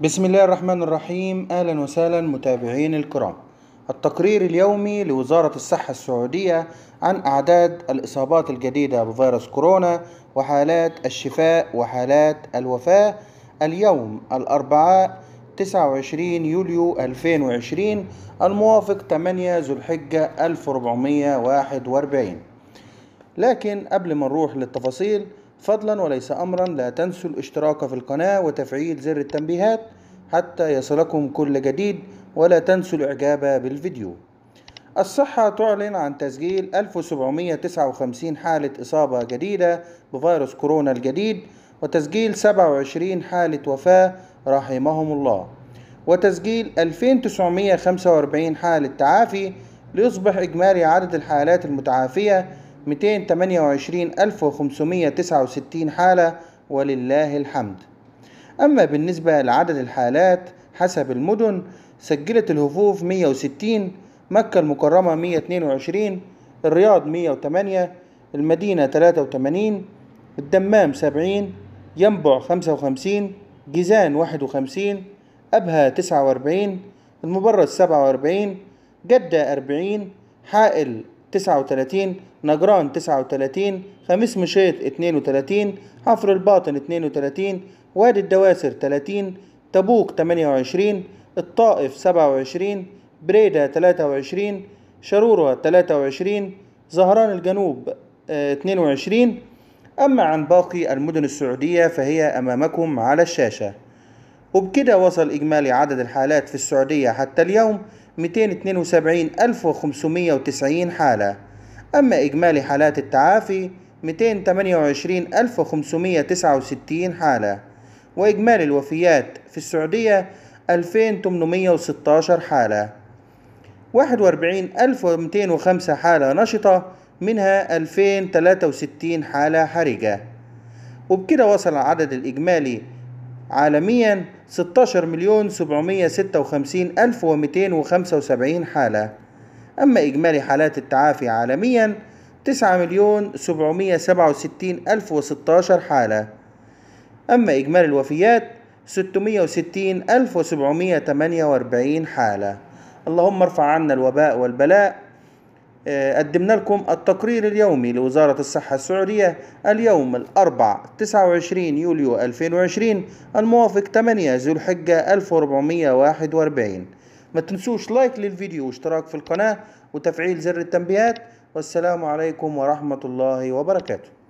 بسم الله الرحمن الرحيم اهلا وسهلا متابعين الكرام التقرير اليومي لوزارة الصحة السعودية عن أعداد الإصابات الجديدة بفيروس كورونا وحالات الشفاء وحالات الوفاة اليوم الأربعاء 29 يوليو 2020 الموافق 8 ذو الحجة 1441 لكن قبل ما نروح للتفاصيل فضلا وليس أمرا لا تنسوا الاشتراك في القناة وتفعيل زر التنبيهات حتى يصلكم كل جديد ولا تنسوا الإعجاب بالفيديو الصحة تعلن عن تسجيل 1759 حالة إصابة جديدة بفيروس كورونا الجديد وتسجيل 27 حالة وفاة رحمهم الله وتسجيل 2945 حالة تعافي ليصبح إجمالي عدد الحالات المتعافية 228569 حالة ولله الحمد أما بالنسبة لعدد الحالات حسب المدن سجلت الهفوف 160 مكة المكرمة 122 الرياض 108 المدينة 83 الدمام 70 ينبع 55 جيزان 51 أبها 49 المبرز 47 جدة 40 حائل 39 نجران 39 خميس مشيط 32 حفر الباطن 32 وادي الدواسر 30 تبوك 28 الطائف 27 بريدة 23 شرورة 23 زهران الجنوب 22 آه، أما عن باقي المدن السعودية فهي أمامكم على الشاشة وبكده وصل إجمالي عدد الحالات في السعودية حتى اليوم 272590 حالة أما إجمالي حالات التعافي 228569 حالة وإجمالي الوفيات في السعودية 2816 حالة 41205 حالة نشطة منها 2063 حالة حرجة وبكده وصل العدد الإجمالي عالميا 16 مليون 756 ألف و 275 حالة أما إجمالي حالات التعافي عالميا 9 مليون 767 ألف و 16 حالة أما إجمالي الوفيات 660 ألف و 748 حالة اللهم ارفع عنا الوباء والبلاء آه، قدمنا لكم التقرير اليومي لوزارة الصحة السعودية اليوم الأربع 29 يوليو 2020 الموافق 8 ذو الحجة 1441 ما تنسوش لايك للفيديو واشتراك في القناة وتفعيل زر التنبيهات والسلام عليكم ورحمة الله وبركاته